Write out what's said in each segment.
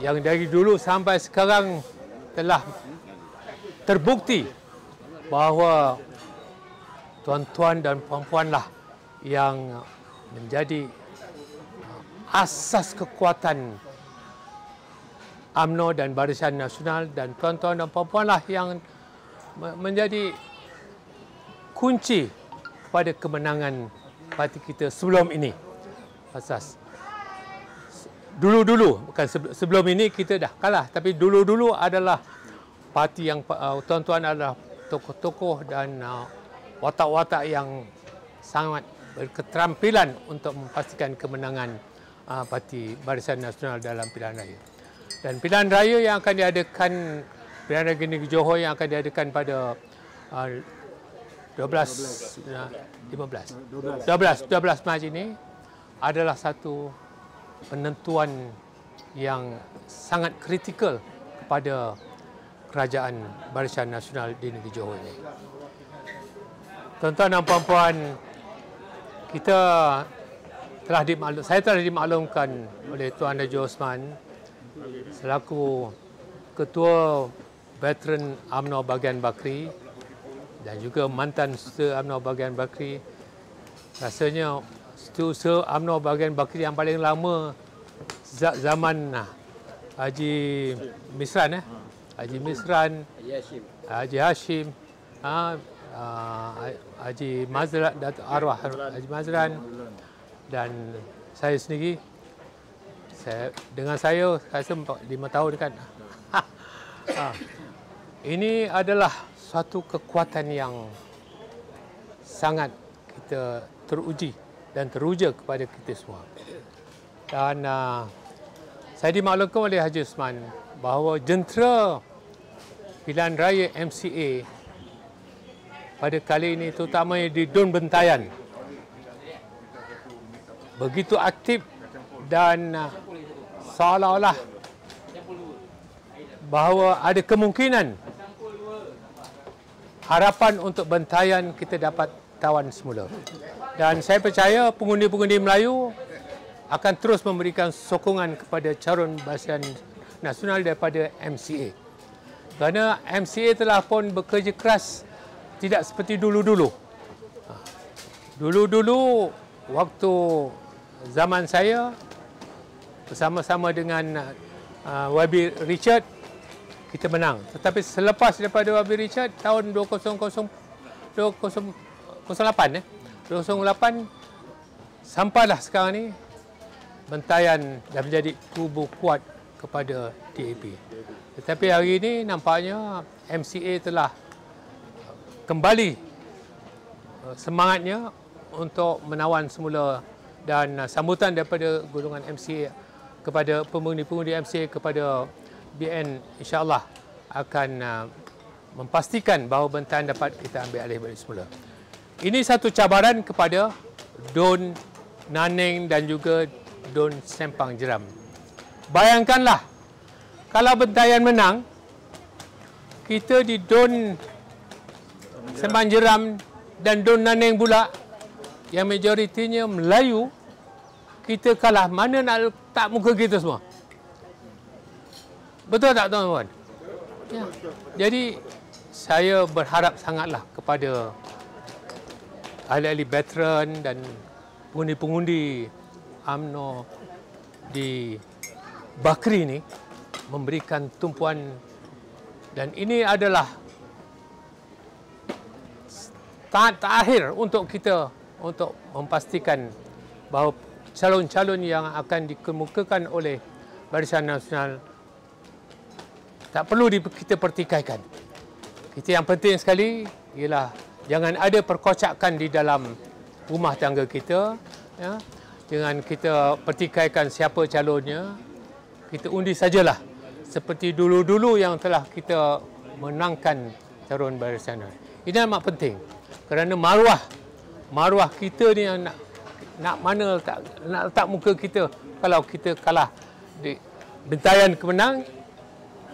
yang dari dulu sampai sekarang telah terbukti bahawa tuan-tuan dan puan-puanlah yang menjadi uh, asas kekuatan UMNO dan Barisan Nasional dan tuan-tuan dan puan-puanlah yang menjadi kunci pada kemenangan parti kita sebelum ini. Asas dulu-dulu bukan sebelum ini kita dah kalah tapi dulu-dulu adalah parti yang uh, tuan-tuan adalah tokoh-tokoh dan uh, watak-watak yang sangat berketerampilan untuk memastikan kemenangan uh, parti Barisan Nasional dalam pilihan raya. Dan pilihan raya yang akan diadakan pilihan raya negeri Johor yang akan diadakan pada uh, 12 15 12 12 Mac ini adalah satu penentuan yang sangat kritikal kepada Kerajaan Barisan Nasional di Negeri Johor ini. Tuan-tuan dan puan-puan, kita telah dimaklum, saya telah dimaklumkan oleh Tuan Najib Osman selaku Ketua Veteran UMNO Bagian Bakri dan juga mantan Setia UMNO Bagian Bakri rasanya Setiausaha UMNO bahagian bakri yang paling lama zaman ah, Haji Misran eh. Haji Misran, Haji Hashim, ha, Haji Mazran, Datuk Arwah Haji Mazran dan saya sendiri saya, dengan saya saya rasa lima tahun kan. Ini adalah satu kekuatan yang sangat kita teruji dan teruja kepada kita semua. Dan uh, saya dimaklumkan oleh Haji Usman bahawa jentera pilihan raya MCA pada kali ini terutamanya di Dun Bentayan begitu aktif dan uh, seolah-olah bahawa ada kemungkinan harapan untuk bentayan kita dapat tawan semula. Dan saya percaya pengundi-pengundi Melayu akan terus memberikan sokongan kepada calon Barisan Nasional daripada MCA. Kerana MCA telah pun bekerja keras tidak seperti dulu-dulu. Dulu-dulu waktu zaman saya bersama-sama dengan uh, YB Richard kita menang. Tetapi selepas daripada YB Richard tahun 2008 eh. 2008 sampailah sekarang ni bentayan dah menjadi kubu kuat kepada DAP. Tetapi hari ini nampaknya MCA telah kembali uh, semangatnya untuk menawan semula dan uh, sambutan daripada golongan MCA kepada pemundi-pemundi MCA kepada BN insya Allah akan uh, memastikan bahawa bentayan dapat kita ambil alih balik semula. Ini satu cabaran kepada Don Naneng dan juga Don Sempang Jeram. Bayangkanlah, kalau bentayan menang, kita di Don Sempang Jeram dan Don Naneng pula yang majoritinya Melayu, kita kalah. Mana nak letak muka kita semua? Betul tak tuan-tuan? Ya. Jadi, saya berharap sangatlah kepada ahli-ahli veteran dan pengundi-pengundi UMNO di Bakri ini memberikan tumpuan dan ini adalah tahap terakhir untuk kita untuk memastikan bahawa calon-calon yang akan dikemukakan oleh Barisan Nasional tak perlu kita pertikaikan. Kita yang penting sekali ialah jangan ada perkocakan di dalam rumah tangga kita ya jangan kita pertikaikan siapa calonnya kita undi sajalah seperti dulu-dulu yang telah kita menangkan calon barisan ini amat penting kerana maruah maruah kita ni yang nak nak mana tak nak letak muka kita kalau kita kalah di bentayan kemenang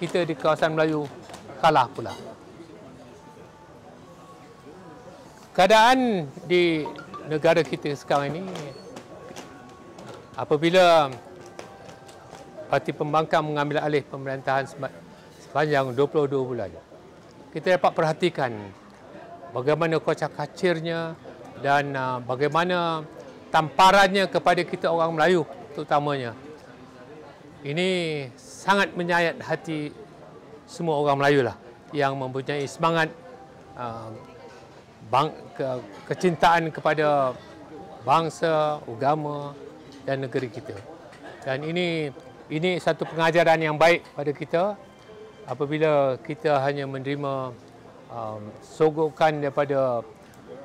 kita di kawasan Melayu kalah pula keadaan di negara kita sekarang ini apabila parti pembangkang mengambil alih pemerintahan sepanjang 22 bulan kita dapat perhatikan bagaimana kocak-kacirnya dan uh, bagaimana tamparannya kepada kita orang Melayu terutamanya ini sangat menyayat hati semua orang Melayu lah yang mempunyai semangat uh, bang, ke, kecintaan kepada bangsa, agama dan negeri kita. Dan ini ini satu pengajaran yang baik pada kita apabila kita hanya menerima um, sogokan daripada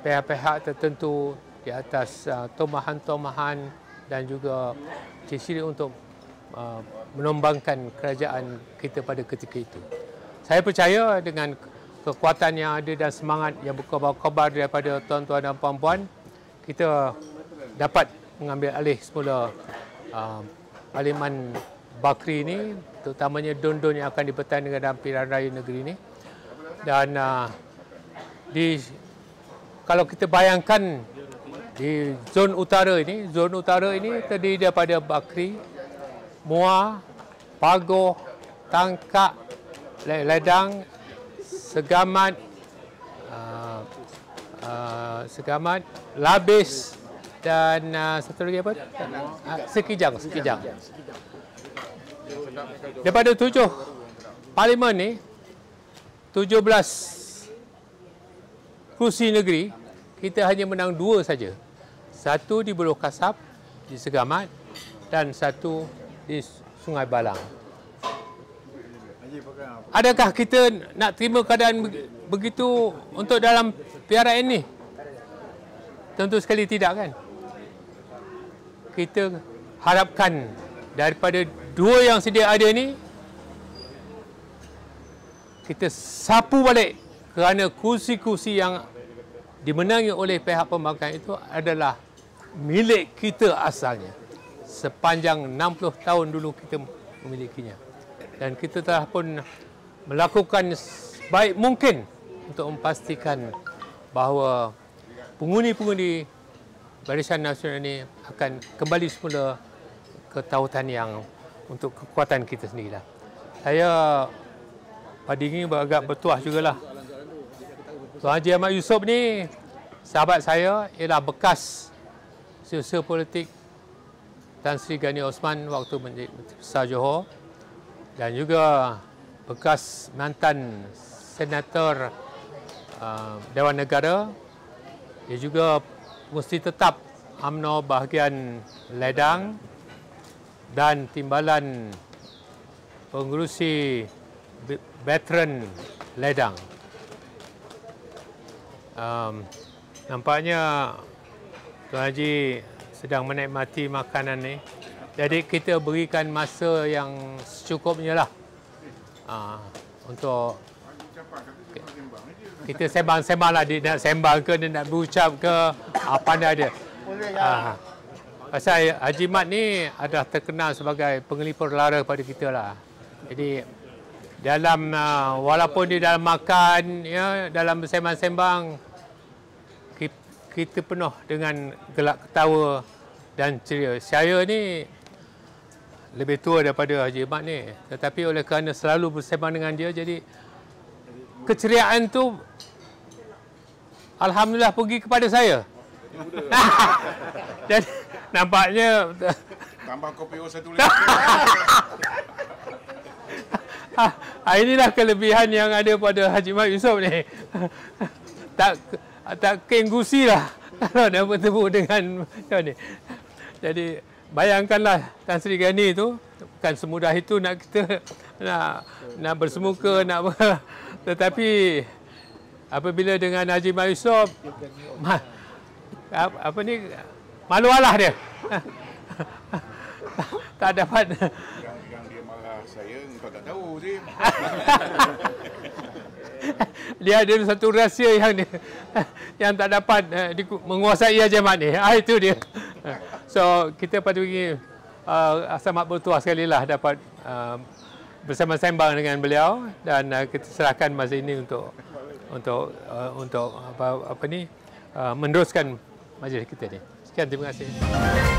pihak-pihak tertentu di atas uh, tomahan-tomahan dan juga ciri untuk uh, menumbangkan kerajaan kita pada ketika itu. Saya percaya dengan kekuatan yang ada dan semangat yang berkobar-kobar daripada tuan-tuan dan puan-puan kita dapat mengambil alih semula uh, Parlimen Bakri ini terutamanya don-don yang akan dipertandingkan dalam pilihan raya negeri ini dan uh, di kalau kita bayangkan di zon utara ini zon utara ini terdiri daripada Bakri Muar Pagoh Tangkak Ledang segamat Uh, uh segamat, labis dan uh, satu lagi apa? Uh, sekijang, sekijang. Daripada tujuh parlimen ni, tujuh belas kerusi negeri, kita hanya menang dua saja. Satu di Buloh Kasap, di Segamat dan satu di Sungai Balang. Ah, Adakah kita nak terima keadaan begitu untuk dalam PRN ini? Tentu sekali tidak kan? Kita harapkan daripada dua yang sedia ada ini kita sapu balik kerana kursi-kursi yang dimenangi oleh pihak pembangkang itu adalah milik kita asalnya sepanjang 60 tahun dulu kita memilikinya dan kita telah pun melakukan sebaik mungkin untuk memastikan bahawa pengundi-pengundi Barisan Nasional ini akan kembali semula ke tautan yang untuk kekuatan kita sendirilah. Saya pada ini agak bertuah lah. Tuan Haji Ahmad Yusof ni sahabat saya ialah bekas siusia politik Tan Sri Gani Osman waktu menjadi Besar Johor dan juga bekas mantan senator uh, Dewan Negara dia juga mesti tetap amno bahagian Ledang dan timbalan pengurusi veteran Ledang. Um, nampaknya Tuan Haji sedang menikmati makanan ni. Jadi kita berikan masa yang secukupnya lah uh, untuk kita sembang-sembang lah dia nak sembang ke dia nak berucap ke apa dia ada. Uh, pasal Haji Mat ni adalah terkenal sebagai pengelipur lara pada kita lah. Jadi dalam ah, walaupun dia dalam makan ya dalam sembang-sembang kita penuh dengan gelak ketawa dan ceria. Saya ni lebih tua daripada Haji Ahmad ni. Tetapi oleh kerana selalu bersama dengan dia, jadi keceriaan tu Alhamdulillah pergi kepada saya. Jadi nampaknya... Tambah kopi O oh, satu lagi. Ah, inilah kelebihan yang ada pada Haji Ahmad Yusof ni. tak tak kengusi lah kalau dah bertemu dengan ni. Jadi bayangkanlah Tan Sri Gani tu bukan semudah itu nak kita nak nak bersemuka nak tetapi apabila dengan Haji Maisop ma, apa, ni malu alah dia tak dapat yang, dia marah saya kau tak tahu je dia ada satu rahsia yang dia, yang tak dapat eh, menguasai ajaran ni ah itu dia So kita patutnya uh, sangat bertuah sekali lah dapat uh, bersama-sama dengan beliau dan uh, kita serahkan masa ini untuk untuk uh, untuk apa, apa ni uh, meneruskan majlis kita ni. Sekian terima kasih.